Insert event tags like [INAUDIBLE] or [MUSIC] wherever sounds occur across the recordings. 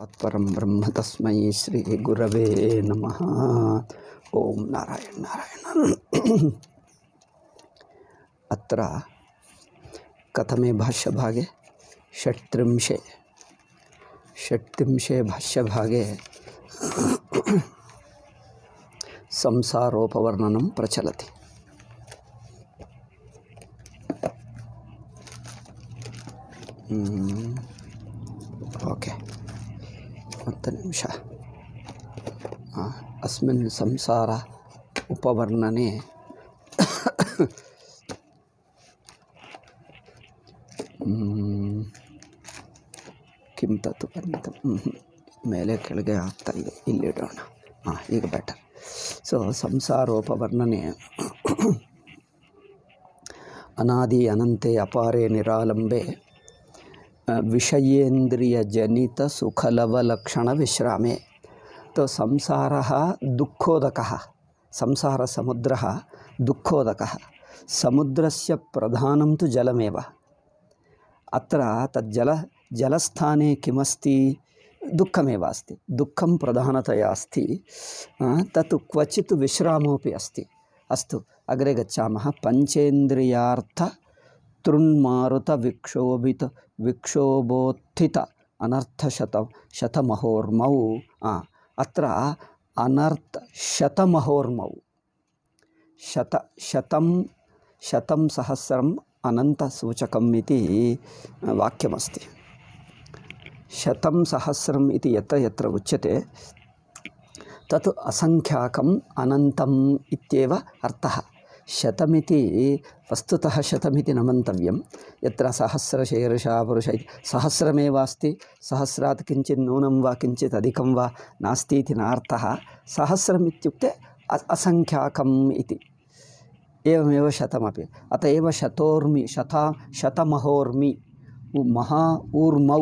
तत्परम ब्रह्म श्री गुरव नम ओं नारायण नारायण अत्र कथमे भाष्यभागे षट्त्रिंशे षट्त्रिंशे भाष्यभागे संसारोपवर्णन प्रचलति हम्म, ओके okay. ನಿಮಿಷ ಅಸ್ಮಿನ್ ಸಂಸಾರ ಉಪವರ್ಣನೆ ಕಿಂ ತತ್ತು ಮೇಲೆ ಕೆಳಗೆ ಆಗ್ತಾ ಇದೆ ಇಲ್ಲಿಡೋಣ ಹಾಂ ಈಗ ಬೆಟರ್ ಸೊ ಸಂಸಾರೋಪವರ್ಣನೆ ಅನಾದಿ ಅನಂತೆ ಅಪಾರೆ ನಿರಾಲಂಬೆ विषयेन्द्रियजनित सुखलवलक्षणविश्रामे तो संसारः दुःखोदकः संसारसमुद्रः दुःखोदकः समुद्रस्य प्रधानं तु जलमेव अत्र तज्जल जलस्थाने किमस्ति दुःखमेव अस्ति दुःखं प्रधानतया अस्ति तत् क्वचित् विश्रामोपि अस्ति अस्तु अग्रे गच्छामः पञ्चेन्द्रियार्थ तृन्मारुतविक्षोभित विक्षोबोत्थित अनर्थशत शतमहोर्मौ अत्र अनर्थ शतमहोर्मौ शतं शतं शतं सहस्रम् अनन्तसूचकम् इति वाक्यमस्ति शतं सहस्रम् इति यत्र यत्र उच्यते तत् असङ्ख्याकम् अनन्तम् इत्येव अर्थः शतमिति वस्तु शतमी न मन्तव्यं यत्र सहस्रशीर्षा पुरुष इति सहस्रमेव अस्ति सहस्रात् किञ्चित् नूनं वा किञ्चित् अधिकं वा नास्ति इति नार्थः शता शतमहोर्मि महा ऊर्मौ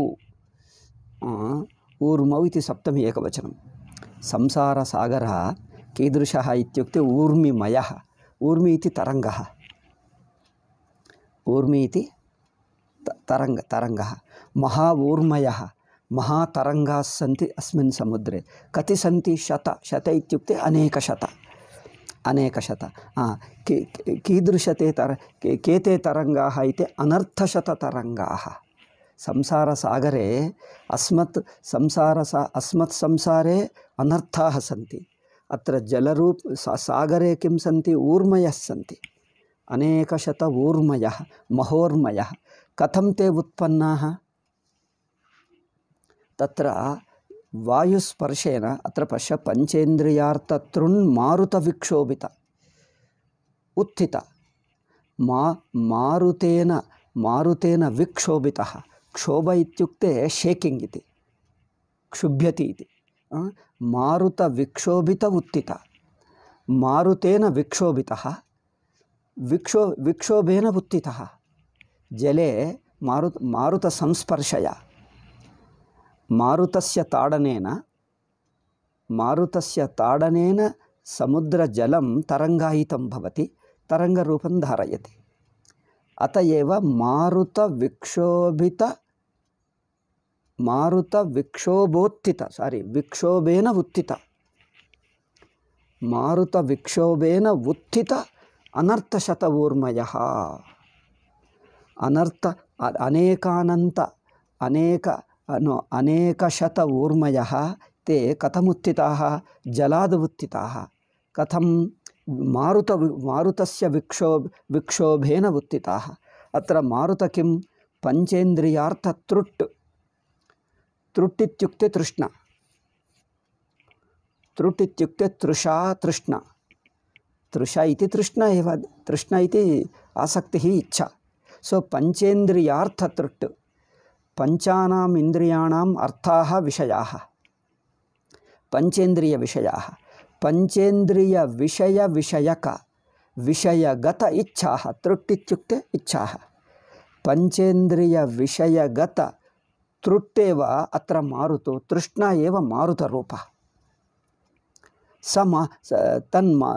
ऊर्मौ सप्तमी एक संसारसागरः कीदृशः इत्युक्ते ऊर्मिमयः ऊर्मि इति तरङ्गः ऊर्मी तरंग तरंग तरङ्गः महा ऊर्मयः महातरङ्गाः अस्मिन् समुद्रे कति सी शत शत अनेकशत अनेकशत हा कीदृशते तर के, तरंगा ते तरंगा इति संसार संसारसागरे अस्मत् सा अस्मत् संसारे अनर्था सी अत्र सागरे किं सी ऊर्मय सी अनेकशत ऊर्मय महोर्मय कथम ते उत्पन्ना तत्र वायुस्पर्शेन अत्र पश्य पञ्चेन्द्रियार्थतृन्मारुतविक्षोभित उत्थित मा मारुतेन मारुतेन विक्षोभितः क्षोभ इत्युक्ते शेकिंग क्षुभ्यती क्षुभ्यति विक्षोभित मारुतविक्षोभित उत्थित मारुतेन विक्षोभितः విక్షో విక్షోభేన ఉత్తిత జలే మారు మారుత సంస్పర్శయ మారుతస్య తాడనేన మారుతస్య తాడనేన సముద్ర జలం తరంగాయితం భవతి తరంగ రూపం ధారయతి అత ఏవ మారుత విక్షోభిత మారుత విక్షోభోత్తిత సారీ విక్షోభేన ఉత్తిత మారుత విక్షోభేన ఉత్తిత अनर्थशतवूर्मयः अनर्थ अनेकानन्त अनेक नो अनेकशत ऊर्मयः ते उत्थिता जलाद् उत्थिताः कथं मारुत मारुतस्य विक्षो विक्षोभेन उत्थिताः अत्र मारुत किं पञ्चेन्द्रियार्थतृट् तृट् इत्युक्ते तृष्णा तृषा तृष्णा तृषा इति तृष्णा एव तृष्णा इति इच्छा सो पञ्चेन्द्रियार्थतृट् पञ्चानाम् इन्द्रियाणाम् अर्थाः विषयाः पञ्चेन्द्रियविषयाः पञ्चेन्द्रियविषयविषयक विषयगत इच्छाः तृट् इत्युक्ते इच्छाः पञ्चेन्द्रियविषयगत तृट्टेव अत्र मारुतो तृष्णा एव मारुतरूपः स मा तन्मा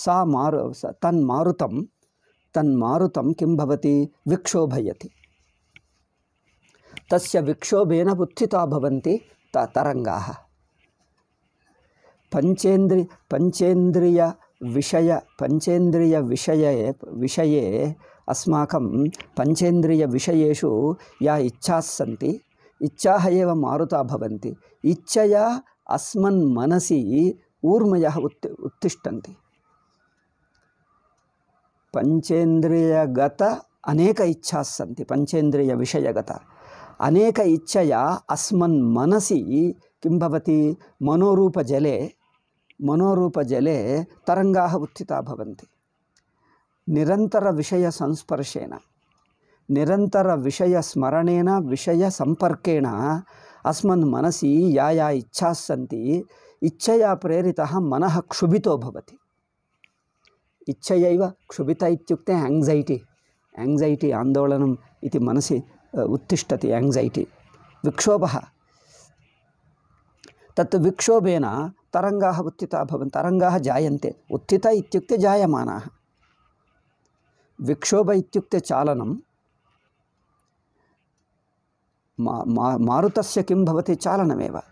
सा मारु किं भवति विक्षोभयति तस्य विक्षोभेन उत्थिता भवन्ति त तरङ्गाः पञ्चेन्द्रि पञ्चेन्द्रियविषय पञ्चेन्द्रियविषये विषये अस्माकं पञ्चेन्द्रियविषयेषु या इच्छाः सन्ति इच्छाः एव मारुता भवन्ति इच्छया अस्मन् ఊర్మయ ఉత్తి ఉత్తిష్టంతి పంచేంద్రియగత అనేక ఇచ్చాస్సంతి పంచేంద్రియ విషయగత అనేక ఇచ్చయా అస్మన్ మనసి కిం భవతి మనోరూపజలే మనోరూపజలే తరంగా ఉత్థితా నిరంతర విషయ సంస్పర్శేన నిరంతర విషయ స్మరణేన విషయ సంపర్కేణ అస్మన్ మనసి యా యా ఇచ్చాస్సంతి इच्छया प्रेरितः मन क्षुभि इच्छय इच्छयैव क्षुभित इत्युक्ते आंदोलन मनसी आन्दोलनम् इति विक्षोभ उत्तिष्ठति एङ्ग्सैटि विक्षोभः तत् विक्षोभेन तरङ्गाः उत्थिताः भवन्ति तरङ्गाः जायन्ते उत्थित इत्युक्ते जायमानाः विक्षोभ इत्युक्ते चालनं मा मा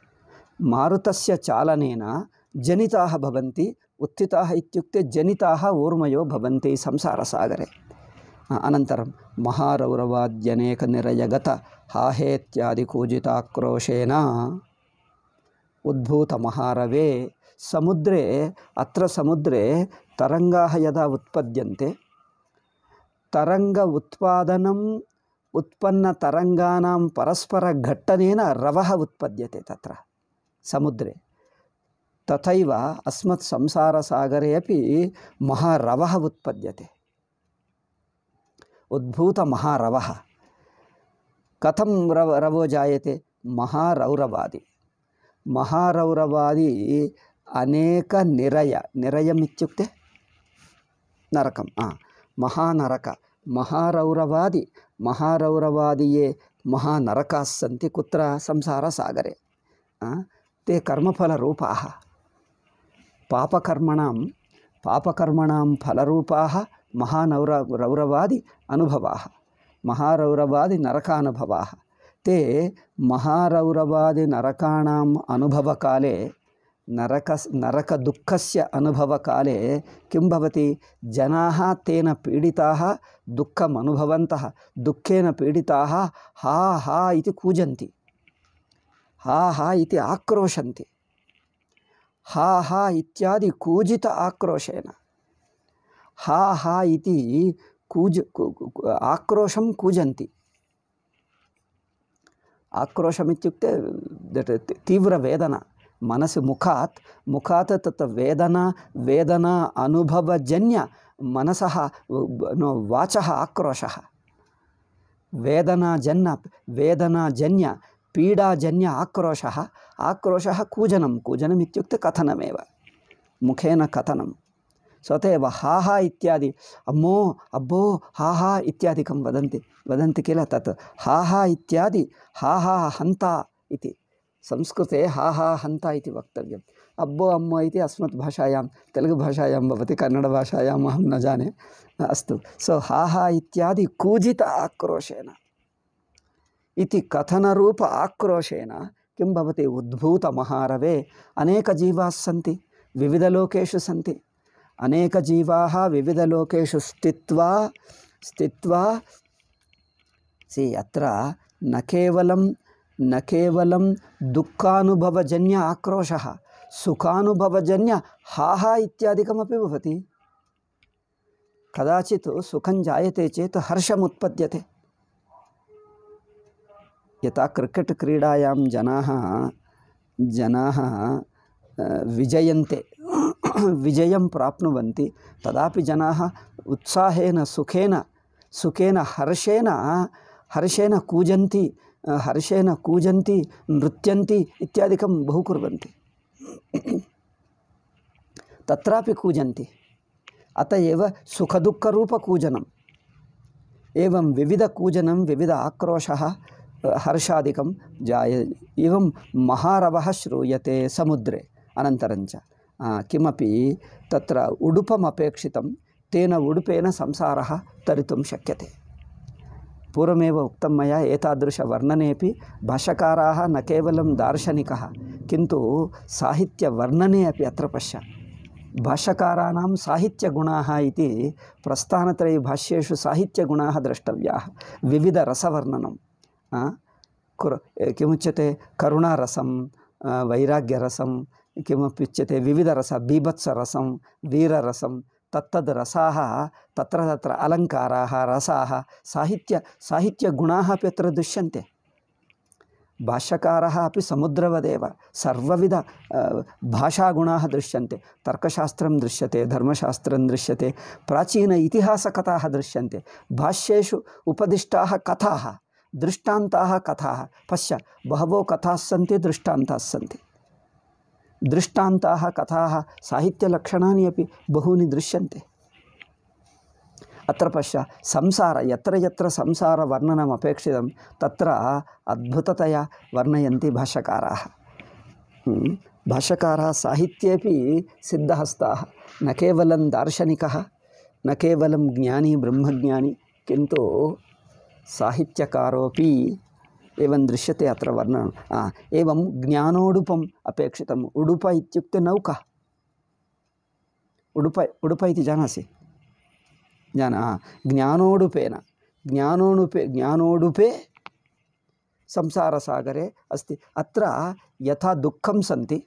మారుతస్య చాలనేన జనితాः భవంతి उत्थिताः इत्युक्ते जनिताः ऊर्मयो भवन्ति संसारसागरे अनन्तरं महारौरवाद्यनेकनिरयगत हाहेत्यादिकूजिताक्रोशेन उद्भूतमहारवे समुद्रे अत्र समुद्रे तरङ्गाः यदा उत्पद्यन्ते तरङ्ग उत्पादनम् उत्पन्नतरङ्गानां परस्परघट्टनेन रवः उत्पद्यते तत्र ಸಮುದ್ರೆ ತಥೈವ ಅಸ್ಮತ್ ಸಂಸಾರಸಾಗರೆ ಅಪಿ ಮಹಾರವಃ ಉತ್ಪದ್ಯತೆ ಉದ್ಭೂತ ಮಹಾರವ ಕಥಂ ರವ ರವೋ ಜಾಯತೆ ಮಹಾರೌರವಾದಿ ಮಹಾರೌರವಾದಿ ಅನೇಕ ನಿರಯ ನಿರಯಮಿತ್ಯುಕ್ತೆ ನರಕಂ ಆ ಮಹಾನರಕ ಮಹಾರೌರವಾದಿ ಮಹಾರೌರವಾದಿಯೇ ಮಹಾನರಕಾಸ್ಸಂತಿ ಕುತ್ರ ಸಂಸಾರ ಸಾಗರೆ ಆ ते कर्मफलरूपाः पापकर्मणां पापकर्मणां फलरूपाः महानौर रौरवादि अनुभवाः महारौरवादिनरकानुभवाः ते महारौरवादिनरकाणाम् अनुभवकाले నరక नरकदुःखस्य अनुभवकाले किं भवति जनाः तेन पीडिताः दुःखमनुभवन्तः दुःखेन पीडिताः हा हा इति कूजन्ति हा हा इति आक्रोशन्ति हा हा इत्यादि कूजित आक्रोशेन हा हा इति कूज आक्रोशं कूजन्ति आक्रोशमित्युक्ते तीव्रवेदना మనసు ముఖాత్ ముఖాత్ తత్ వేదన వేదన అనుభవజన్య మనస వాచ ఆక్రోశ వేదనాజన్య వేదనాజన్య पीडाजन्य आक्रोश आक्रोश कूजन कूजनमुक्त कथनमे कथनमेव मुखेन कथनम सो हा हा इत्यादि अम्मो अब्बो हा हा इत्यादिकं वदन्ति वदन्ति किल तत् हा हा इत्यादि हा हा हंता इति संस्कृते हा हा हंता इति वक्तव्यम् अब्बो अम्मो इति अस्मत् भाषायां तेलुगुभाषायां भवति कन्नडभाषायाम् अहं न जाने अस्तु सो हा हा इत्यादि कूजित आक्रोशेन ఇది కథనరూప ఆక్రోశేన కిం భవతి ఉద్భూత మహారవే అనేక జీవాస్సంతి వివిధ లోకేషు సంతి అనేక జీవా వివిధ లోకేషు స్థిత్వా స్థిత్వా సి అత్ర నకేవలం నకేవలం దుఃఖానుభవజన్య ఆక్రోశ సుఖానుభవజన్య హాహా ఇత్యాదికమే భవతి కదాచిత్ సుఖం జాయతే చేత్ హర్షముత్పద్యతే यथा क्रिकेट क्रीडायां जनाः जनाः विजयन्ते [CLEARS THROAT] विजयं प्राप्नुवन्ति तदापि जनाः उत्साहेन सुखेन सुखेन हर्षेण हर्षेण कूजन्ति हर्षेण कूजन्ति नृत्यन्ति इत्यादिकं बहु कुर्वन्ति [CLEARS THROAT] तत्रापि कूजन्ति अत एव सुखदुःखरूपकूजनम् एवं विविधकूजनं विविध आक्रोशः हर्षादिकं जाय एवं महारवः श्रूयते समुद्रे अनन्तरञ्च किमपि तत्र उडुपम् अपेक्षितं तेन उडुपेन संसारः तरितुं शक्यते पूर्वमेव उक्तं मया एतादृशवर्णनेऽपि भाषकाराः न केवलं दार्शनिकः किन्तु साहित्यवर्णने अपि अत्र पश्य भाषकाराणां साहित्यगुणाः इति प्रस्थानत्रयीभाष्येषु साहित्यगुणाः द्रष्टव्याः विविधरसवर्णनं कुर् किमुच्यते करुणारसं वैराग्यरसं किमपि उच्यते विविधरसं बीभत्सरसं वीररसं तत्तद् रसाः तत्र तत्र अलङ्काराः रसाः साहित्य साहित्यगुणाः अपि अत्र दृश्यन्ते भाष्यकारः अपि समुद्रवदेव सर्वविध भाषागुणाः दृश्यन्ते तर्कशास्त्रं दृश्यते धर्मशास्त्रं दृश्यते प्राचीन इतिहासकथाः दृश्यन्ते भाष्येषु उपदिष्टाः कथाः दृष्टान्ताः कथा पश्य बहवो कथाः सन्ति दृष्टान्ताः कथा साहित्यलक्षण बहूं दृश्य अपि अत्र पश्य संसार यत्र यत्र संसार वर्णनमेक्षित तत्र अद्भुततया वर्णय भाष्यकाराः हम्म, भाष्यकाराः साहित्ये सिद्धहस्ताः न कवल दार्शनिक न कवल ज्ञानी ब्रह्मज्ञानी किंतु సాహిత్యకారోపి ఏం దృశ్యతే అత్ర వర్ణనం ఏం జ్ఞానోడుపం అపేక్షితం ఉడుప ఇత్యుక్తే నౌక ఉడుప ఉడుప ఇది జానాసి జాన జ్ఞానోడుపేన జ్ఞానోడుపే జ్ఞానోడుపే సంసారసాగరే అస్తి అత్ర యథా దుఃఖం సంతి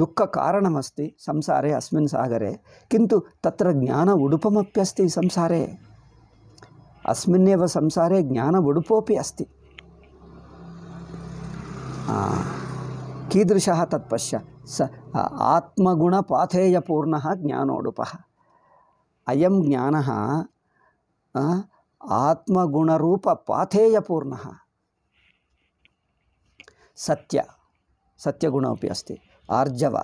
దుఃఖ కారణమస్తి సంసారే అస్మిన్ సాగరే కింటు త్ర జ్ఞాన ఉడుపమప్యస్తి సంసారే अस्मिन्नेव संसारे ज्ञान उडुपोपि अस्ति कीदृशः तत्पश्य स आत्मगुणपाथेयपूर्णः अय अयं ज्ञानः आत्मगुणरूपपाथेयपूर्णः सत्य सत्यगुणोपि अस्ति आर्जव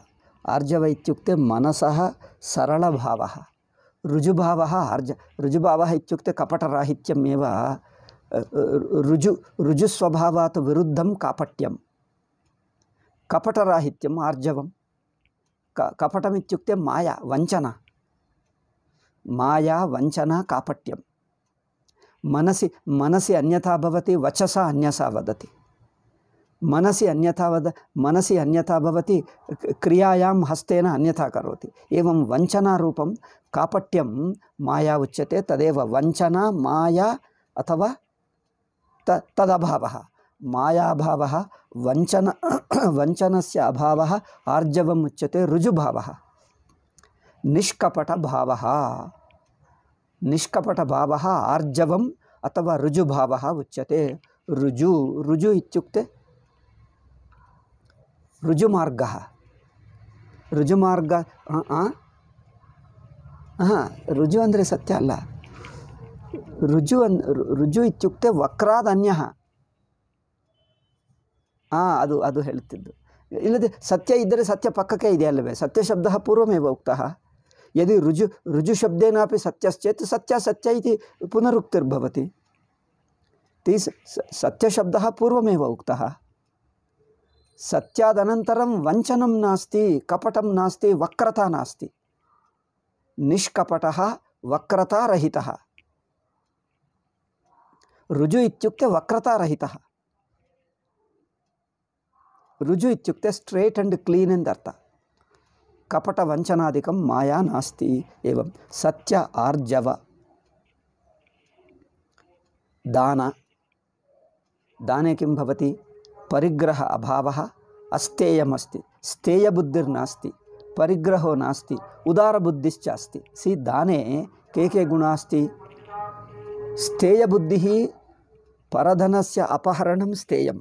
आर्जव इत्युक्ते मनसः सरलभावः ऋजुभावः अर्ज ऋजुभावः इत्युक्ते ऋजु ऋजुस्वभा विरुद्ध कापट्यम कपटराहित्यम् आर्जव क कपटमित्युक्ते माया वञ्चना माया वञ्चना कापट्यं मनसि मनसि अन्यथा भवति वचसा अन्यसा वदति मनसि अन्यथा वद मनसि अन्यथा भवति क्रियायां हस्तेन अन्यथा करोति एवं वञ्चनारूपं कापट्यं माया उच्यते तदेव वञ्चना माया अथवा त तदभावः मायाभावः वञ्चन [CLEARS THROAT] वञ्चनस्य अभावः आर्जवम् उच्यते ऋजुभावः निष्कपटभावः निष्कपटभावः आर्जवम् अथवा ऋजुभावः उच्यते ऋजु ऋजु इत्युक्ते ऋजुमाग ऋजुमाग हाँ ऋजु अरे सत्य अल ऋजु ऋजुक्त वक्राधन्य हाँ अब अब इलादे सत्य सत्य पक्ल सत्य शब्द पूर्वमेव उक्त यदि ऋजु ऋजुशब्देना सत्यश्चे सत्य सत्य पुनरुक्तिर्भवती सत्यशब्द पूर्वमेव उक्ता सत्यादनन्तरं वञ्चनं नास्ति कपटं नास्ति वक्रता नास्ति निष्कपटः वक्रतारहितः ऋजु इत्युक्ते वक्रतारहितः ऋजु इत्युक्ते स्ट्रेट् अण्ड् क्लीन् इत्यर्थ कपटवञ्चनादिकं माया नास्ती एवं सत्य आर्जव दान दाने किं भवति परिग्रह अभाव अस्तेयमस्ति स्थेयबुद्धिर्नास्ति परिग्रहो नास्ति उदारबुद्धिश्च अस्ति सि दाने के के गुणास्ति स्थेयबुद्धिः परधनस्य अपहरणं स्थेयम्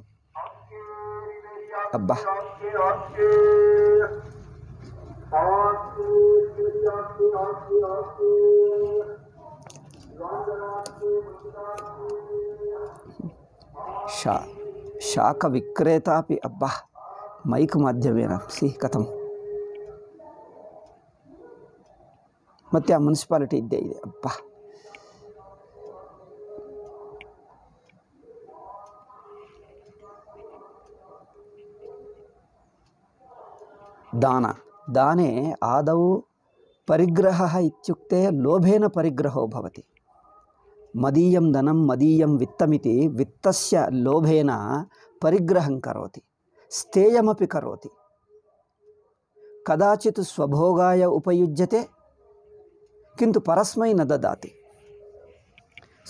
अब्बा शा शाकविक्रेता अपि अब्बा मैक् माध्यमेन ಸಿ ಕಥಂ ಮತ್ತು ಆ ಮುನ್ಸಿಪಾಲಿಟಿ ಇದ್ದೇ ಇದೆ ಅಪ್ಪ ದಾನ ದಾನೆ ಆದೌ ಪರಿಗ್ರಹ ಇತ್ಯುಕ್ತೆ ಲೋಭೇನ ಪರಿಗ್ರಹೋ ಭವತಿ मदीय धनं मदीय वित्तमी वित्तस्य लोभेन परिग्रहं करोति स्थेयमपि करोति कदाचित् स्वभोगाय उपयुज्यते किन्तु परस्मै न ददाति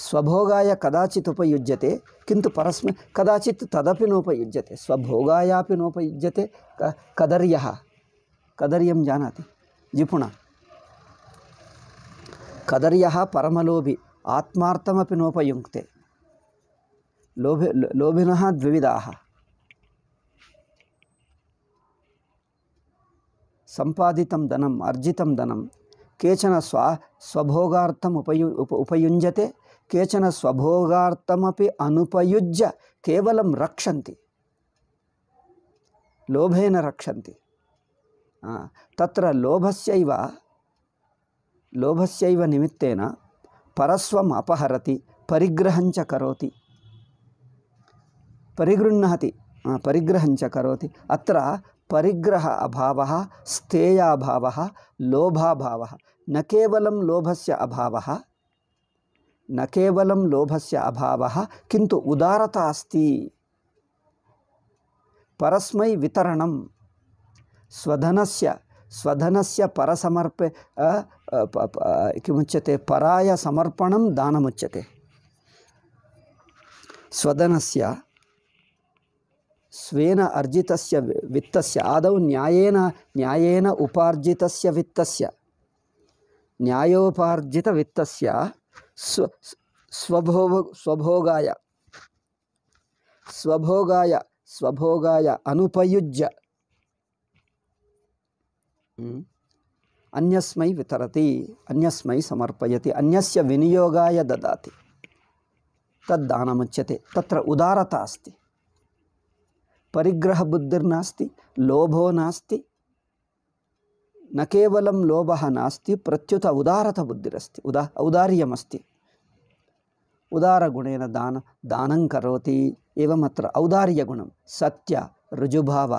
स्वभोगाय कदाचित् उपयुज्यते किन्तु परस्मै कदाचित् तदपि नोपयुज्यते स्वभोगायापि नोपयुज्यते क कदर्यः जानाति जिपुणा कदर्यः परमलोभि ఆత్మార్థమపి నోపయుక్తే లోభ లోభిన ద్వివిధా సంపాదితం ధనం అర్జితం ధనం కేచన స్వ స్వభోగార్థం ఉపయు ఉప ఉపయుంజతే కేచన స్వభోగార్థమపి అనుపయుజ్య కేవలం రక్షంతి లోభేన రక్షంతి తత్ర లోభస్యవ లోభస్యవ నిమిత్తేన परस्व अपहरति परिग्रह करोति परिगृह्णाति परिग्रह करोति अत्र परिग्रह अभावः स्थेयाभावः लोभाभावः न कवल लोभ से अभाव न कवल लोभ से अभाव किंतु उदारता अस्ति परस्मै स्वधन से स्वधनस्य परसमर्पे किमुच्यते पराय समर्पणं दानमुच्यते स्वधनस्य स्वेन अर्जितस्य वित्तस्य आदौ न्यायेन न्यायेन उपार्जितस्य वित्तस्य न्यायोपार्जितवित्तस्य स्व स्वभोग स्वभोगाय स्वभोगाय स्वभोगाय अनुपयुज्य అన్యస్మై వితరతి అన్యస్మై సమర్పయతి అన్యస్య వినియోగాయ దాతి తద్దానముచ్యతే తత్ర ఉదారత అస్తి పరిగ్రహ పరిగ్రహబుద్ధిర్నాస్తి లోభో నాస్తి న లోభ నాస్తి ప్రత్యుత ఉదారత బుద్ధిరస్తి ఉదా ఔదార్యమస్తి ఉదారగుణేన దాన దానం కరోతి ఏవమత్ర ఔదార్యగుణం సత్య రుజుభావ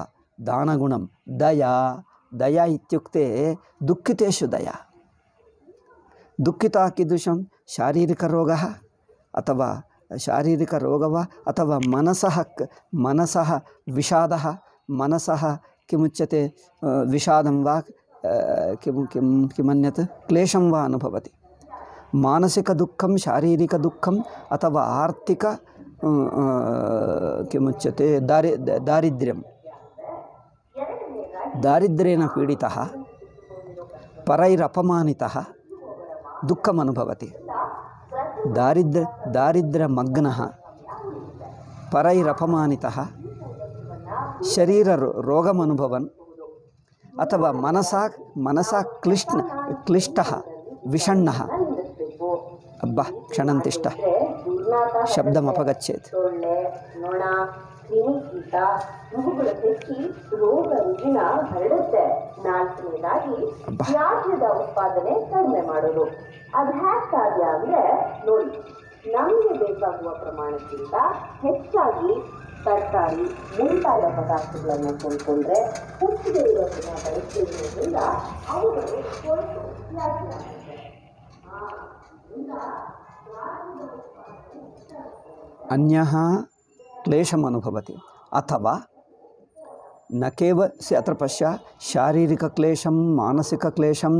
దానగుణం దయా दया इत्युक्ते दुखितेषु दया दुखिता कीदृशं शारीरिकरोगः अथवा शारीरिकरोग वा अथवा मनसः मनसः विषादः मनसः किमुच्यते विषादं वा किं किं किमन्यत् क्लेशं वा अनुभवति मानसिकदुःखं शारीरिकदुःखम् अथवा आर्थिक किमुच्यते दारि दारिद्र्यं ದಾರಿದ್ರೇನ ಪೀಡಿತ ಪರೈರಪನಿ ದೂಖಮನುಭವತಿ ದಾರಿದ್ರ ಮಗ್ನ ಪರೈರಪನಿ ಶರೀರ ರೋಗಮನುಭವನ್ ಅಥವಾ ಮನಸ ಮನಸ ಕ್ಲಿಷ್ಟ ಕ್ಲಿಷ್ಟ ವಿಷಣ್ಣ ಅಬ್ಬ ಕ್ಷಣಂತಿಷ್ಟ ತಿೇತ್ ಸ್ನೇಹಿತ ಇವುಗಳ ಪೈಕಿ ರೋಗ ರುಜಿನ ಹರಡುತ್ತೆ ನಾಲ್ಕನೇದಾಗಿ ತ್ಯಾಜ್ಯದ ಉತ್ಪಾದನೆ ಕಡಿಮೆ ಮಾಡೋದು ಅದು ಹ್ಯಾಕ್ ಸಾಧ್ಯ ಅಂದ್ರೆ ನೋಡಿ ನಮಗೆ ಬೇಕಾಗುವ ಪ್ರಮಾಣಕ್ಕಿಂತ ಹೆಚ್ಚಾಗಿ ತರಕಾರಿ ಮುಂತಾದ ಪದಾರ್ಥಗಳನ್ನು ಕೊಂಡ್ಕೊಂಡ್ರೆ ಹುಟ್ಟಿಗೆ ಇರೋದನ್ನ ಬಳಸಿರುವುದರಿಂದ ಅವುಗಳಿಗೆ ಸ್ವಲ್ಪ ತ್ಯಾಜ್ಯ ಅನ್ಯಹ క్లేశం అనుభవతి అథవా నకేవసి అత్ర పశ్య శారీరకక్లేశం మానసికక్లేశం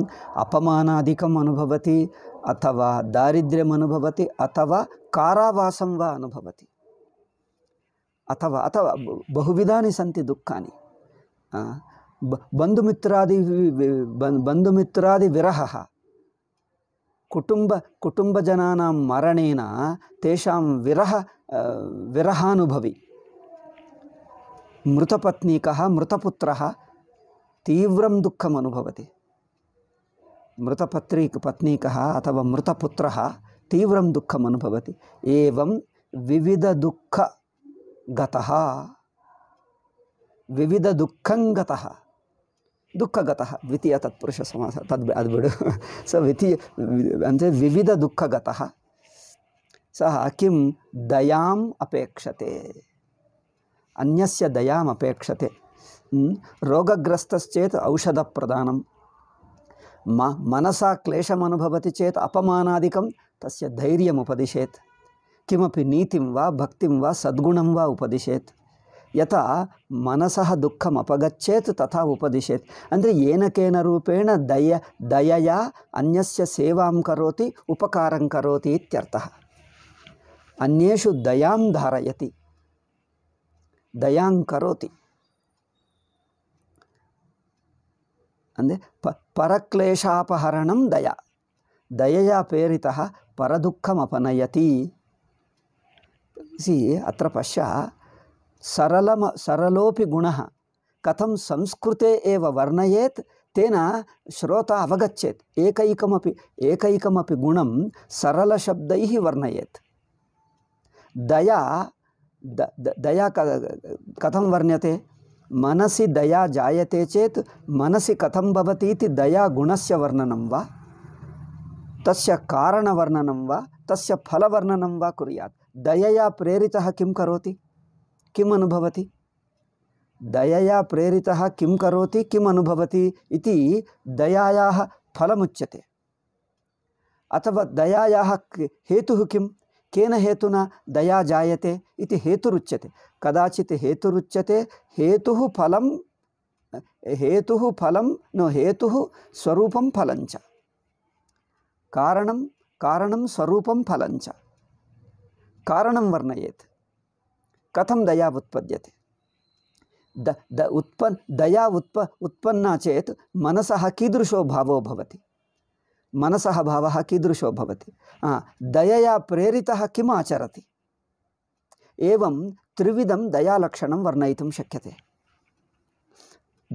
అపమానాధికం అనుభవతి అథవా దారిద్ర్యం అనుభవతి అథవా కారావాసం వా అనుభవతి అథవా అథవా బహువిధాని సంతి దుఃఖాన్ని బంధుమిత్రాది బంధుమిత్రాది విరహ కుటుంబ కుటుంబజనానాం మరణేన తేషాం విరహ विरहानुभवी मृतपत्नीक मृतपुत्र तीव्रं दुखम मृतपत्री पत्नीकः अथवा मृतपुत्र तीव्रं दुखम अनुभवति एवं विविधदुःखगतः विविधदुःखं गतः दुखगत द्वितीय तत्पुरुषसमासः तद् अद्बिडु स द्वितीय अन्ते विविधदुःखगतः సహ కిం దయాం అపేక్షతే అన్యస్య దయాం అపేక్షతే రోగగ్రస్తశ్చేత్ ఔషధ ప్రదానం మ మనసా క్లేశమనుభవతి చేత్ అపమానాదికం తస్య ధైర్యం ఉపదిశేత్ కిమపి నీతిం వా భక్తిం వా సద్గుణం వా ఉపదిశేత్ యత మనస దుఃఖం అపగచ్చేత్ తథా ఉపదిశేత్ అంటే ఏనకేన రూపేణ దయ దయయా అన్యస్య సేవాం కరోతి ఉపకారం కరోతి ఇత్యర్థ అన్యేషు దయాం ధారయతి దయాం కరోతి అంటే ప పరక్లేశాపహరణం దయా దయయా పేరిత పరదుఃఖమపనయతి సి అత్ర పశ్య సరళమ సరళోపి గుణ కథం సంస్కృతే ఏవ వర్ణయేత్ తేన శ్రోత అవగచ్చేత్ ఏకైకమపి ఏకైకమపి గుణం సరళశబ్దై వర్ణయేత్ दया द, द, दया कथम वर्ण्यते मनसि दया जायते चेत मनसि कथं भवति इति दयागुणस्य वर्णनं वा तस्य कारणवर्णनं वा तस्य फलवर्णनं वा कुर्यात् दयया प्रेरितः किं करोति किम् अनुभवति दयया प्रेरितः किं करोति किम् अनुभवति इति दयायाः फलमुच्यते अथवा दयायाः हेतुः किं केन हेतुना दया जायते इति हेतुरुच्यते कदाचित् हेतुरुच्यते हेतुः फलं हेतुः फलं नो हेतुः स्वरूपं फलञ्च कारणं कारणं स्वरूपं फलञ्च कारणं वर्णयेत् कथं दया उत्पद्यते द द दया उत्प उत्पन्ना चेत मनस कीदृशो भावो भवति मनसः भावः कीदृशो भवति दयया प्रेरितः किम् आचरति एवं त्रिविधं दयालक्षणं वर्णयितुं शक्यते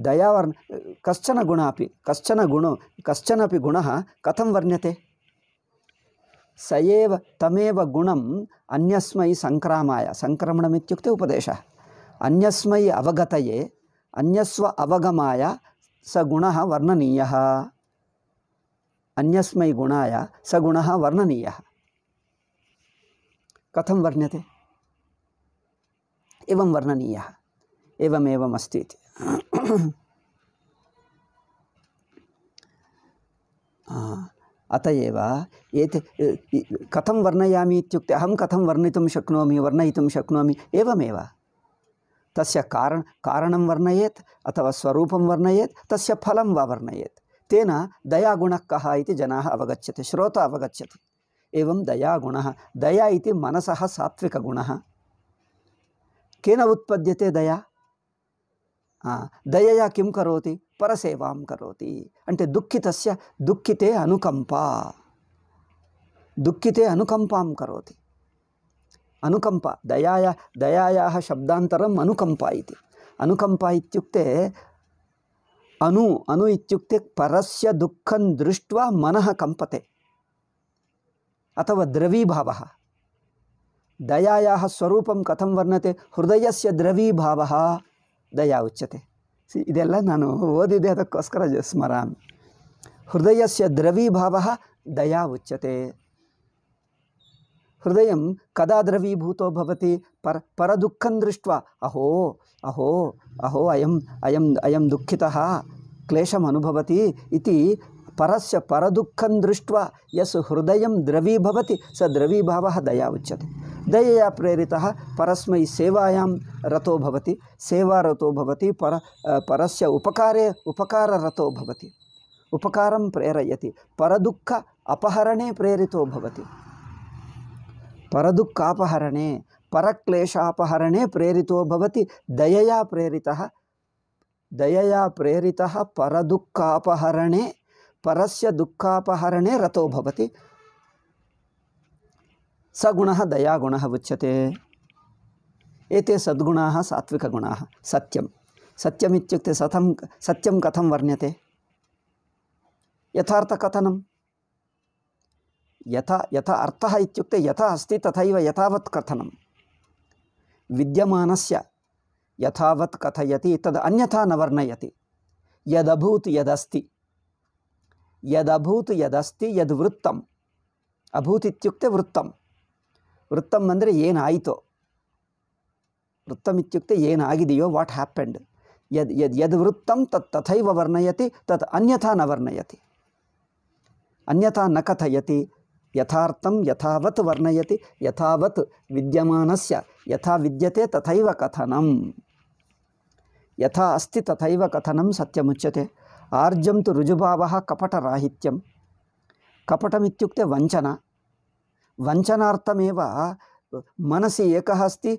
दयावर्ण वर्ण कश्चन गुणापि कश्चन गुणो कश्चनपि गुणः कथं वर्ण्यते स एव तमेव गुणम् अन्यस्मै सङ्क्रामाय सङ्क्रमणम् उपदेशः अन्यस्मै अवगतये अन्यस्व अवगमाय स गुणः वर्णनीयः अन्यस्मै गुणाय स गुणः वर्णनीयः कथं वर्ण्यते एवं वर्णनीयः एवमेवम् अस्ति इति अत एव एते कथं वर्णयामि इत्युक्ते अहं कथं वर्णितुं शक्नोमि वर्णयितुं शक्नोमि एवमेव तस्य कारण कारणं वर्णयेत् अथवा स्वरूपं वर्णयेत् तस्य फलं वा वर्णयेत् తేన దయాగుణః ఇది జనా అవగచ్చతి శ్రోత అవగచ్చతి ఏం దయాగుణ దయా ఇది మనస సాత్వికగుణ కేన ఉత్పద్యతే దయా దయయా కిం కరోతి పరసేవాం కరోతి అంటే దుఃఖితస్య దుఃఖితే అనుకంప దుఃఖితే అనుకంపాం కరోతి అనుకంప దయా దయా శబ్దాంతరం అనుకంప ఇది అనుకంప ఇుక్తే अनु अनु इत्युक्ते परस्य दुःखं दृष्ट्वा मनः कम्पते अथवा द्रवीभावः दयायाः स्वरूपं कथं वर्णते ಹೃದಯಸ್ಯ ದ್ರವೀಭಾವ ದಯಾ ಉಚ್ಯತೆ ಇದೆಲ್ಲ ನಾನು ಓದಿದೆ ಅದಕ್ಕೋಸ್ಕರ ಸ್ಮರಾಮಿ ಹೃದಯಸ್ಯ ದ್ರವೀಭಾವ ದಯಾ ಉಚ್ಯತೆ ಹೃದಯ ಕದಾ ದ್ರವೀಭೂತೋ ಭವತಿ ಪರ ಪರದುಃಖಂ ದೃಷ್ಟ ಅಹೋ अहो अहो अयम अयम अयं दुःखितः क्लेशम् अनुभवति इति परस्य परदुःखं दृष्ट्वा यस् हृदयं द्रवीभवति स द्रवीभावः दया उच्यते दयया प्रेरितः परस्मै सेवायां रतो भवति सेवारतो भवति पर परस्य उपकारे उपकाररतो भवति उपकार प्रेरयति परदुख अपहरणे प्रेरितो भवति परदुखापहरणे परक्लेशापहरणे प्रेरितो भवति दयया प्रेरितः दयया प्रेरितः परदुःखापहरणे परस्य दुःखापहरणे रतो भवति सगुणः दयागुणः उच्यते एते सद्गुणाः सात्विकगुणाः सत्यं सत्यमित्युक्ते सतं सत्यं कथं वर्ण्यते यथार्थकथनं यथा यथा अर्थः इत्युक्ते यथा अस्ति तथैव यथावत् कथनं विद्यमानस्य यथावत् कथयति तद् अन्यथा न वर्णयति यदभूत् यदस्ति यदभूत् यदस्ति यद्वृत्तम् ಅಭೂತ್ ಇತ್ಯುಕ್ತೆ ವೃತ್ತಂ ವೃತ್ತಂ ಅಂದರೆ ಏನಾಯಿತು ವೃತ್ತಂ ಇತ್ಯುಕ್ತೆ ಏನಾಗಿದೆಯೋ ವಾಟ್ ಹ್ಯಾಪೆಂಡ್ ಯದ್ ಯದ್ ಯದ್ ವೃತ್ತಂ ತತ್ ತಥೈವ ವರ್ಣಯತಿ ತತ್ ಅನ್ಯಥಾ ನ ವರ್ಣಯತಿ ಅನ್ಯಥಾ ನ ಕಥಯತಿ यथार्थं यथावत् वर्णयति यथावत् विद्यमानस्य यथा विद्यते तथैव कथनं यथा अस्ति तथैव कथनं सत्यमुच्यते आर्जं तु रुजुभावः कपटराहित्यं कपटमित्युक्ते वञ्चना वञ्चनार्थमेव मनसि एकः अस्ति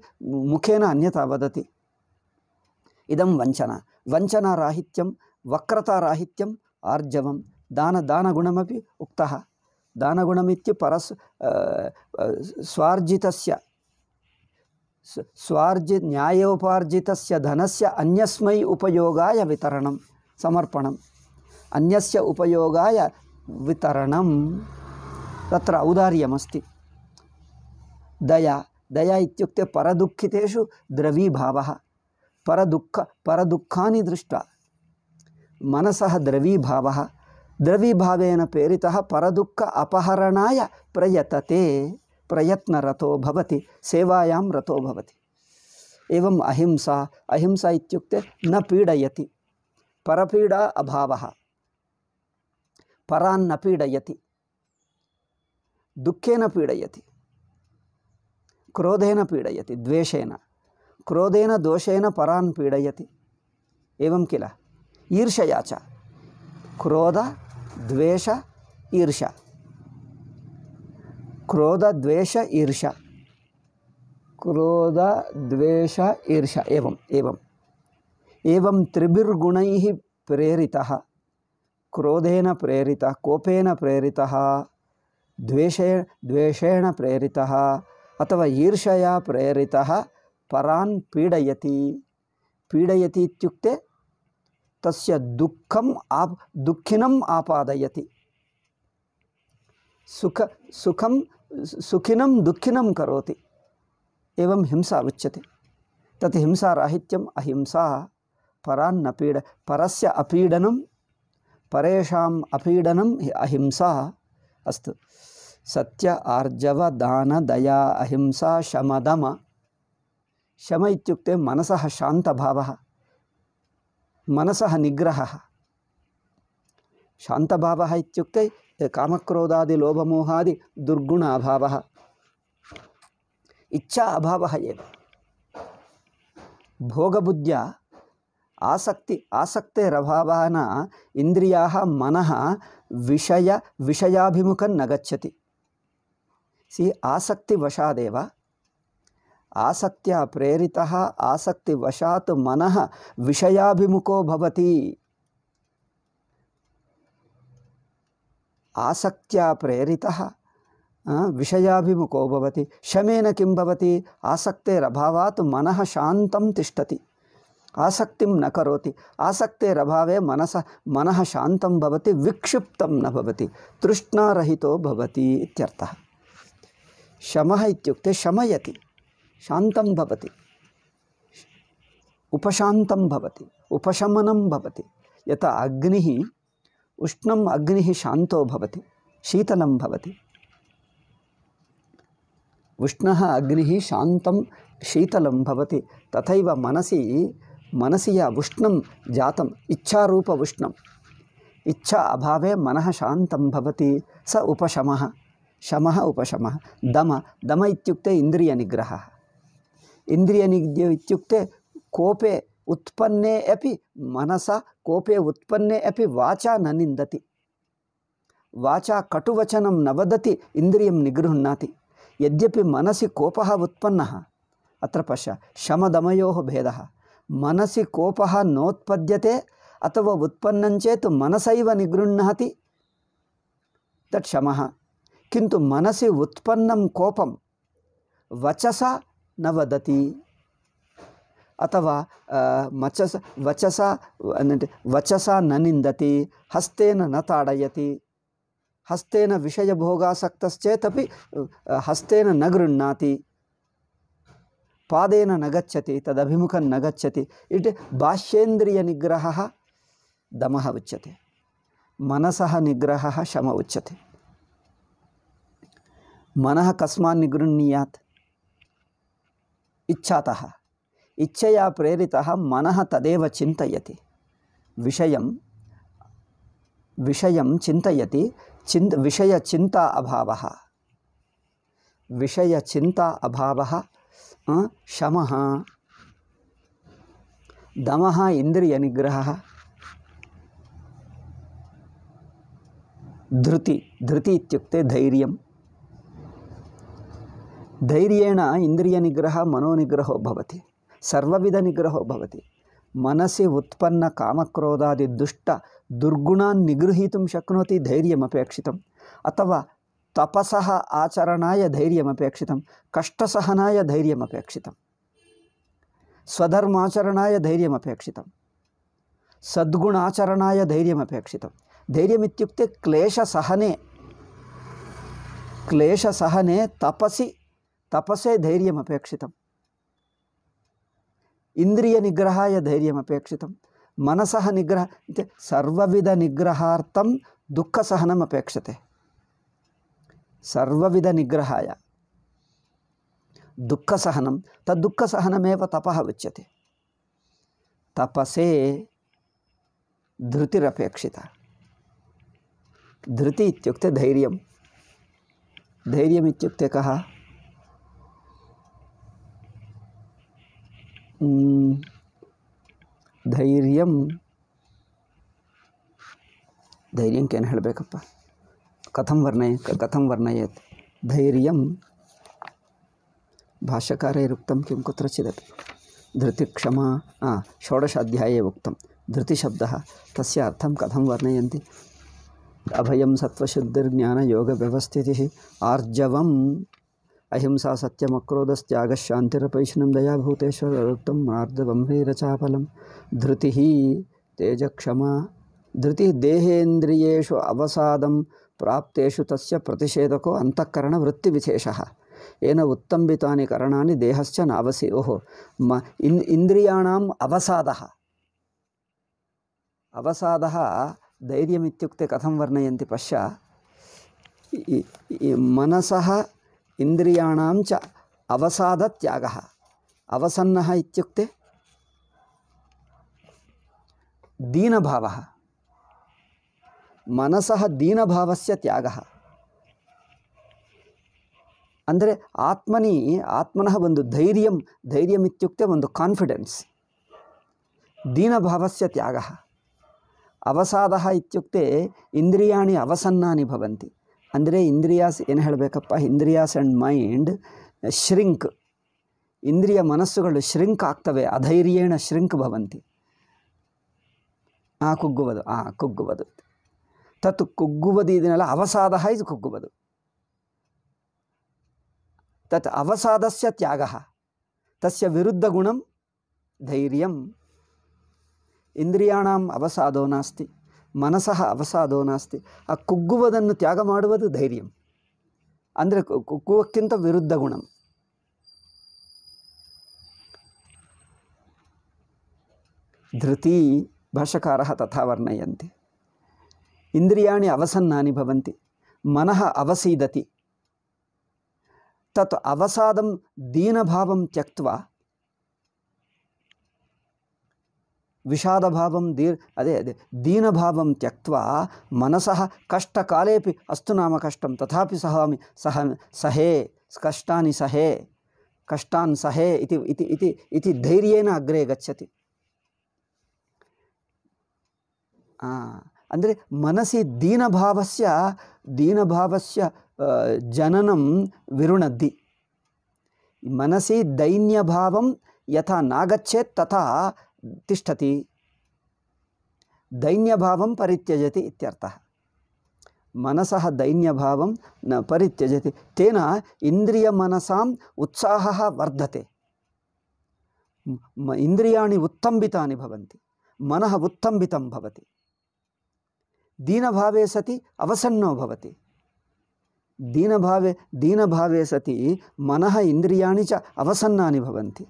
मुखेन अन्यथा वदति इदं वञ्चना वञ्चनाराहित्यं वक्रताराहित्यम् आर्जवं दानदानगुणमपि उक्तः दानगुणमित्य परस् स्वार्जितस्य स्वार्जि न्यायोपार्जितस्य धनस्य अन्यस्मै उपयोगाय वितरणं समर्पणम् अन्यस्य उपयोगाय वितरणं तत्र औदार्यमस्ति दया दया इत्युक्ते परदुःखितेषु द्रवीभावः परदुःख परदुःखानि दृष्ट्वा मनसः द्रवीभावः द्रवीभावेन प्रेरितः परदुःख अपहरणाय प्रयतते प्रयत्नरतो भवति सेवायां रतो भवति एवम् अहिंसा अहिंसा इत्युक्ते न पीडयति परपीडा अभावः परान्न पीडयति दुःखेन पीडयति क्रोधेन पीडयति द्वेषेन क्रोधेन दोषेन परान् पीडयति एवं किल ईर्षया च क्रोध ద్వేష ఈర్ష క్రోధ ద్వేష ఈర్ష క్రోధ ద్వేష ఈర్ష ఏవం ఏవం ఏవం త్రిభిర్గుణై ప్రేరిత క్రోధేన ప్రేరిత కోపేన ప్రేరిత ద్వేషే ద్వేషేణ ప్రేరిత అథవా ఈర్షయా ప్రేరిత పరాన్ పీడయతి పీడయతి ఇుక్తే तस्य दुखम आप दुखिनम आपादयति सुख सुखम सुखिनम दुखिनम करोति एवं हिंसा उच्यते तत् राहित्यम अहिंसा परान्न पीड परस्य अपीडनम परेशाम अपीडनम अहिंसा अस्तु सत्य आर्जव दान दया अहिंसा शमदम शम इत्युक्ते मनसः शान्तभावः మనసः నిగ్రహ శాంతభావ ఇత్యుక్తే కామక్రోధాది లోభమోహాది దుర్గుణ అభావ ఇచ్చా అభావ ఏవ భోగబుద్ధ్యా ఆసక్తి ఆసక్తేరభావాన ఇంద్రియా మన విషయ విషయాభిముఖం నగచ్చతి సి ఆసక్తి వశాదేవ आसक्त प्रेरित आसक्तिवशा मन विषयाभिमुखो आसक्त प्रेरित विषयाभिमुखो शमेन किं आसक्तेर आसक्तेरभावात् मनः शान्तं तिष्ठति आसक्तिं न कौती आसक्तेर मनसः मनः शान्तं भवति विक्षिप्तं न भवति तृष्णारहितो भवति शान्तं भवति उपशान्तं भवति उपशमनं भवति यथा अग्निः उष्णम् अग्निः शान्तो भवति शीतलं भवति उष्णः अग्निः शान्तं शीतलं भवति तथैव मनसि मनसि या उष्णं जातम् इच्छारूप उष्णम् इच्छा अभावे मनः शान्तं भवति स उपशमः शमः उपशमः दम दम इत्युक्ते इन्द्रियनिग्रहः इन्द्रियनिग्धौ इत्युक्ते कोपे उत्पन्ने अपि मनसा कोपे उत्पन्ने अपि वाचा न निन्दति वाचा कटुवचनं न वदति इन्द्रियं निगृह्णाति यद्यपि मनसि कोपः उत्पन्नः अत्र पश्य शमदमयोः भेदः मनसि कोपः नोत्पद्यते अथवा उत्पन्नं चेत् मनसैव निगृह्णाति तत् शमः किन्तु मनसि उत्पन्नं कोपं वचसा నవదతి అథవా మచస వచస అంటే వచస ననిందతి హస్తేన నతాడయతి హస్తేన విషయభోగాసక్తశ్చేతపి హస్తేన న గృహ్ణాతి పాదేన నగచ్చతి తదభిముఖం నగచ్చతి ఇట్ బాహ్యేంద్రియ నిగ్రహ దమ ఉచ్యతే మనస నిగ్రహ శమ ఉచ్యతే మన కస్మాన్ నిగృహ్ణీయాత్ इच्छातः इच्छया प्रेरितः मनः तदेव चिन्तयति विषयं विषयं चिन्तयति चिन्त विषयचिन्ता अभावः विषयचिन्ता अभावः शमः दमः इन्द्रियनिग्रहः धृति धृति धैर्य धैर्येण इन्द्रियनिग्रहः मनोनिग्रहो भवति सर्वविधनिग्रहो भवति मनसि उत्पन्नकामक्रोधादिदुष्ट दुर्गुणान् निगृहीतुं शक्नोति धैर्यपेक्षित अथवा तपस आचरणाय धैर्यपेक्षित कष्टसहनाय धैर्यपेक्षित स्वधर्माचरणाय धैर्यपेक्षित सद्गुणाचरणाय धैर्यमपेक्षितं धैर्यमित्युक्ते क्लेशसहने क्लेशसहने तपसि తపసే ధైర్యం అపేక్షితం ఇంద్రియ నిగ్రహాయ ధైర్యం అపేక్షితం మనస నిగ్రహ అంటే సర్వవిధ నిగ్రహార్థం దుఃఖ సహనం అపేక్షతే సర్వవిధ నిగ్రహాయ దుఃఖ సహనం దుఃఖసహనం తద్దుఃఖసహనమేవ తప ఉచ్యతే తపసే ధృతిరపేక్షిత ధృతి ఇత్యుక్తే ధైర్యం ధైర్యం ఇత్యుక్తే కः धैर्य धैर्य के कथम वर्णय कथम वर्णय धैर्य भाष्यकार कि कचिद धृति क्षमा हाँ षोडशाध्याय उक्त धृतिशब्द तथम कथम वर्णय अभय सत्वशुद्धिर्ज्ञान योग व्यवस्थित आर्जव అహింసా సత్యం అక్రోధస్త్యాగశాంతిరపైషణం దయాభూతేశ్వరక్తం నార్ధబ్రహ్మీరచాపలం ధృతి తేజక్షమా ధృతి దేహేంద్రియేషు అవసాదం ప్రాప్తేషు తస్య ప్రతిషేధకో అంతఃకరణ వృత్తి విశేష ఏన ఉత్తంబితాని కరణాన్ని దేహస్య నావసి ఓహో మ ఇన్ ఇంద్రియాణం అవసాద అవసాద ధైర్యమిత్యుక్తే కథం వర్ణయంతి పశ్య మనస ಇಂದ್ರಿಯಾಣಾಂಚ ಅವಸಾದ ತ್ಯಾಗ ಅವಸನ್ನ ಇತ್ಯುಕ್ತೆ ದೀನಭಾವ ಮನಸಃ ದೀನಭಾವಸ್ಯ ತ್ಯಾಗ ಅಂದರೆ ಆತ್ಮನಿ ಆತ್ಮನಃ ಒಂದು ಧೈರ್ಯಂ ಧೈರ್ಯಂ ಇತ್ಯುಕ್ತೆ ಒಂದು ಕಾನ್ಫಿಡೆನ್ಸ್ ದೀನಭಾವಸ್ಯ ತ್ಯಾಗ ಅವಸಾದ ಇತ್ಯುಕ್ತೆ ಇಂದ್ರಿಯಾಣಿ ಅವಸನ್ನಾನಿ ಭವಂತಿ ಅಂದರೆ ಇಂದ್ರಿಯಾಸ್ ಏನು ಹೇಳಬೇಕಪ್ಪ ಇಂದ್ರಿಯಾಸ್ ಆ್ಯಂಡ್ ಮೈಂಡ್ ಶ್ರಿಂಕ್ ಇಂದ್ರಿಯ ಮನಸ್ಸುಗಳು ಶ್ರಿಂಕ್ ಆಗ್ತವೆ ಅಧೈರ್ಯೇಣ ಶ್ರಿಂಕ್ ಭವಂತಿ ಆ ಕುಗ್ಗುವುದು ಆ ಕುಗ್ಗುವುದು ತತ್ ಕುಗ್ಗುವುದು ಇದನ್ನೆಲ್ಲ ಅವಸಾದ ಇದು ಕುಗ್ಗುವುದು ತತ್ ಅವಸಾದಸ್ಯ ತ್ಯಾಗ ತಸ್ಯ ವಿರುದ್ಧ ಗುಣಂ ಧೈರ್ಯಂ ಇಂದ್ರಿಯಾಣಾಂ ಅವಸಾದೋ ನಾಸ್ತಿ ಮನಸಃ ಅವಸಾದೋ ನಾಸ್ತಿ ಆ ಕುಗ್ಗುವುದನ್ನು ತ್ಯಾಗ ಮಾಡುವುದು ಧೈರ್ಯಂ ಅಂದರೆ ಕುಗ್ಗುವಕ್ಕಿಂತ ವಿರುದ್ಧ ಗುಣಂ ಧೃತಿ ಭಾಷಕಾರ ತಥಾ ವರ್ಣಯಂತೆ ಇಂದ್ರಿಯಾಣಿ ಅವಸನ್ನಾನಿ ಭವಂತಿ ಮನಃ ಅವಸೀದತಿ ತತ್ ಅವಸಾದಂ ದೀನಭಾವಂ ತ್ಯಕ್ತ विषादभावं दीर् अदे अदे दीनभावं त्यक्त्वा मनसः कष्टकालेपि अस्त नाम कष्ट तथा सहामि सह सहे कष्टा सहे कष्टा सहे इति इति इति इति धैर्येण अग्रे गच्छति दीन ಮನಸ್ಸಿ ದೀನಭಾವಸ್ಯ ದೀನಭಾವಸ್ಯ ಜನನಂ ವಿರುಣದ್ದಿ ಮನಸಿ ದೈನ್ಯಭಾವಂ ಯಥಾ ನಾಗಚ್ಚೇತ್ ತಥಾ तिष्ठति दैन्यभावं परित्यजति इत्यर्थः मनसः दैन्यभावं न परित्यजति तेन इन्द्रियमनसाम् उत्साहः वर्धते इन्द्रियाणि उत्तम्बितानि भवन्ति मनः उत्तम्बितं भवति दीनभावे सति अवसन्नो भवति दीनभावे दीनभावे सति मनः इन्द्रियाणि च अवसन्नानि भवन्ति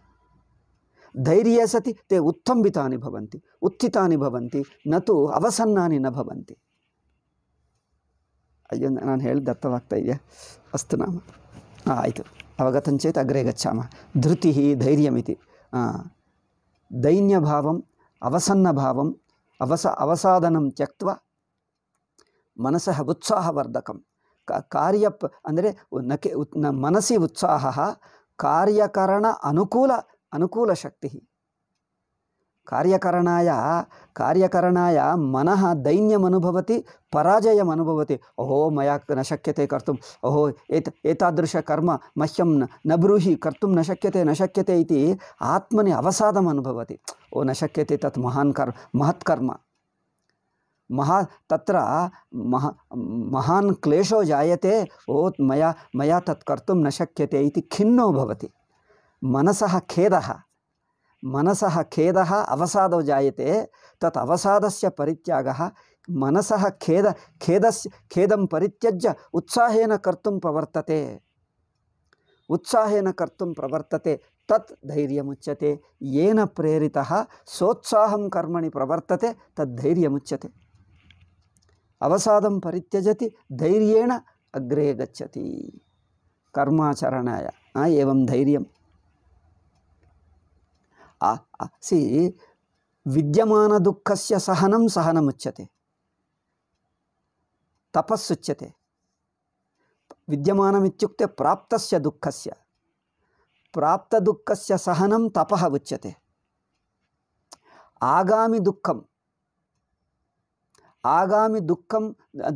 ధైర్య సతి తే ఉత్తంబితాని భవంతి ఉత్తితాని భవంతి నతు అవసన్నాని న భవంతి ಅಯ್ಯೋ ನಾನು ಹೇಳಿದ್ದು ಅರ್ಥವಾಗ್ತಾ ಇದೆಯಾ ಅಸ್ತು ನಾಮ ಆಯಿತು ಅವಗತಂಚೇತ್ ಅಗ್ರೆ ಗಚ್ಚಾಮ ಧೃತಿ ಧೈರ್ಯಮಿತಿ ದೈನ್ಯಭಾವಂ ಅವಸನ್ನಭಾವಂ ಅವಸ ಅವಸಾದನಂ ತ್ಯಕ್ವ ಮನಸಃ ಉತ್ಸಾಹವರ್ಧಕಂ ಕಾರ್ಯ ಅಂದರೆ ನಕೆ ಮನಸಿ ಉತ್ಸಾಹ ಕಾರ್ಯಕರಣ ಅನುಕೂಲ अनुकूल अनुकूलशक्तिः कार्यकरणाय कार्यकरणाय मनः दैन्यमनुभवति पराजयमनुभवति ओहो मया न शक्यते कर्तुम् ओहो एत एतादृशकर्म मह्यं न न ब्रूहि कर्तुं न शक्यते न शक्यते इति आत्मनि अवसादम् अनुभवति ओ न शक्यते तत् महान् कर्म महत्कर्म महा तत्र महा महान् क्लेशो जायते ओ मया मया तत् कर्तुं न शक्यते इति खिन्नो भवति मनसः खेदः मनसः खेदः अवसादौ जायते तत् से परित्यागः मनसः खेद खेद खेदं परित्यज्य उत्साहेन कर्तुं प्रवर्तते उत्साह कर्तुं प्रवर्तते तत् धैर्यमुच्यते येन प्रेरितः सोत्साहं कर्मणि प्रवर्तते तद्धैर्यमुच्यते अवसाद परित्यजति धैर्य अग्रे गच्छति एवं धैर्य सि विद्यमानदुःखस्य सहनं सहनमुच्यते तपस्सुच्यते विद्यमानमित्युक्ते प्राप्तस्य दुख से सहनं तप उच्यते आगामिदुःखम् आगामिदुःखं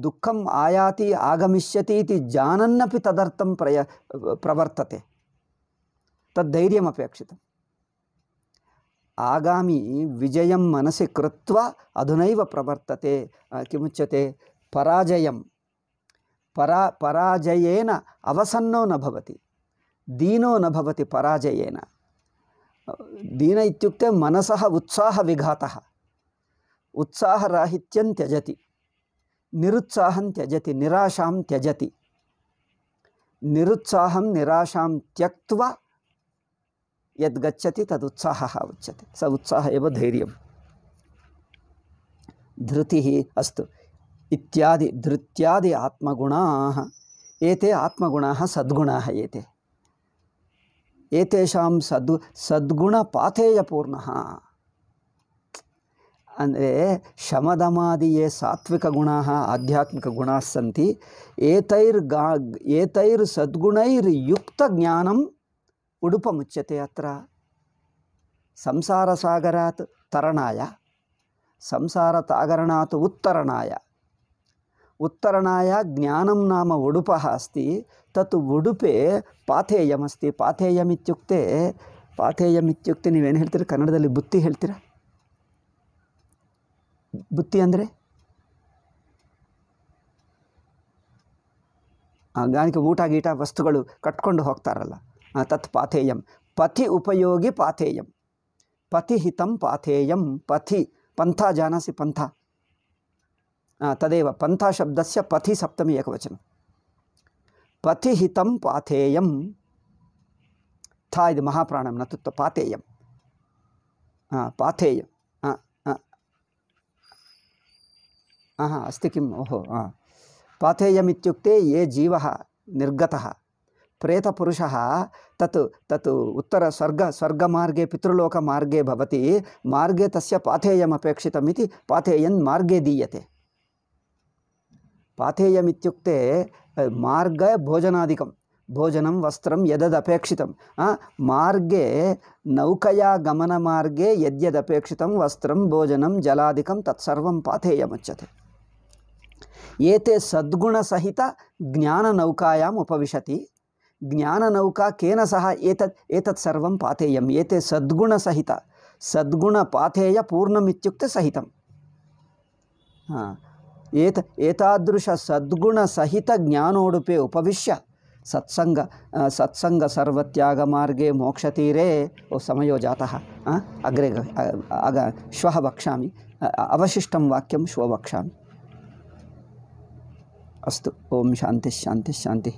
दुखम आयाति आगमिष्यति जानन तदर्थ तदर्थं प्रय प्रवर्तते तद्धैर्यमपेक्षितम् आगामी विजय मनसि कृत्वा अधुन प्रवर्तते किमुच्यते पराजय परा पराजयेन अवसन्नो न भवति दीनो न भवति पराजयेन दीन इत्युक्ते मनसः उत्साहविघातः उत्साहराहित्यं त्यजति निरुत्साहं त्यजति निराशां त्यजति निरुत्साहं निराशां त्यक्त्वा यद् गच्छति तदुत्साहः उच्यते स उत्साह एव hmm. धैर्यं धृतिः अस्तु इत्यादि धृत्यादि आत्मगुणाः एते आत्मगुणाः सद्गुणाः एते एतेषां सद् सद्गुणपाथेयपूर्णः ಅಂದರೆ ಶಮದಮಾದಿ ಯೇ ಸಾತ್ವಿಕಗುಣಾ ಆಧ್ಯಾತ್ಮಿಕಗುಣಾಸ್ಸಂತಿ ಏತೈರ್ಗಾ ಏತೈರ್ ಉಡುಪ ಮುಚ್ಯತೆ ಸಂಸಾರ ಸಾಗರಾತ್ ತರಣಾಯ ಸಂಸಾರ ತಾಗರಣಾತ್ ಉತ್ತರಣಾಯ ಉತ್ತರಣಾಯ ಜ್ಞಾನಂ ನಾಮ ಉಡುಪ ಅಸ್ತಿ ತತ್ ಉಡುಪೆ ಪಾಥೇಯ ಅಸ್ತಿ ಪಾಥೇಯ ಪಾಥೇಯಂತ್ಯುಕ್ತೇ ನೀವೇನು ಹೇಳ್ತೀರ ಕನ್ನಡದಲ್ಲಿ ಬುತ್ತಿ ಹೇಳ್ತೀರ ಬುತ್ತಿ ಅಂದರೆ ಗಾನಿಕೆ ಊಟ ಗೀಟ ವಸ್ತುಗಳು ಕಟ್ಕೊಂಡು ಹೋಗ್ತಾರಲ್ಲ तत्थेय पथि उपयोगी पाथेय पथि हितं पाथेय पथि पंथा जानासि पंथा तदेव पंथा से पथि सप्तमी वचन पथि हितं पाथेय था महाप्राण न न पाथेय पाथेय हाँ अस्ति किं ओहो पाथेयुक्त ये जीव निर्गत प्रेतपुरुषः तत् तत् उत्तरस्वर्ग स्वर्गमार्गे पितृलोकमार्गे भवति मार्गे तस्य పాథేయన్ पाथेयन् मार्गे दीयते ఇత్యుక్తే మార్గ भोजनादिकं భోజనం వస్త్రం యదదపేక్షితం మార్గే నౌకయా మార్గే ఎద్యదపేక్షితం వస్త్రం భోజనం జలాదికం తత్సర్వం పాథేయముచ్యతే ఏతే సద్గుణసహిత నౌకాయాం ఉపవిశతి ज्ञाननौका केन सह एतत् एतत् सर्वं पातेयम् एते सद्गुणसहित सद्गुणपाथेयपूर्णम् इत्युक्ते सहितं हा एत एतादृशसद्गुणसहितज्ञानोडुपे उपविश्य सत्सङ्ग सत्सङ्गसर्वत्यागमार्गे मोक्षतीरे समयो जातः अग्रे आग श्वः वक्ष्यामि अवशिष्टं वाक्यं श्वः वक्ष्यामि अस्तु ओम शांति शांति शांति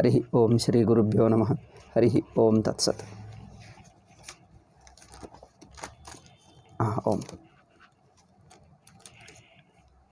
ஹரி ஓம் ஸ்ரீ குருப்பியோ நம ஹரி ஓம் தத்சத் ஆ ஓம்